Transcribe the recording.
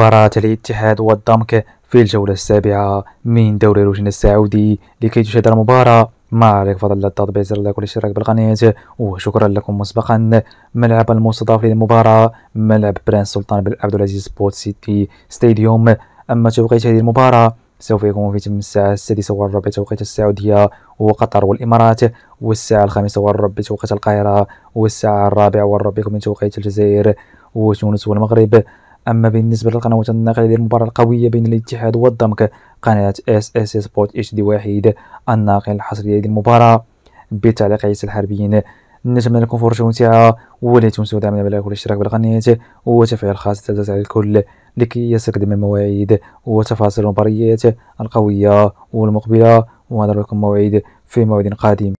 مباراة الاتحاد والضمك في الجولة السابعة من دوري روشن السعودي لكي تشاهد المباراة مع فضل التطبيع زر لايك والاشتراك بالقناة وشكرا لكم مسبقا ملعب المستضاف للمباراة ملعب برنس سلطان بن عبد العزيز سبورت سيتي ستاديوم أما توقيت هذه المباراة سوف يكون في تم الساعة السادسة والربع توقيت السعودية وقطر والإمارات والساعة الخامسة والربع توقيت القاهرة والساعة الرابعة والربع من توقيت الجزائر وتونس والمغرب أما بالنسبة للقنوات الناقلة ديال المباراه القوية بين الاتحاد والضمك قناة اس اس سبوت اتش دي واحد الناقل الحصري للمباراة بتعليق عيسى الحربيين نتمنى لكم فرصه ممتعة ولا تنسوا دعمنا باللايك والاشتراك بالقناة وتفعيل خاص التعليقات على الكل لكي يصلك دائما المواعيد وتفاصيل المباريات القوية والمقبلة لكم موعد في موعد قادم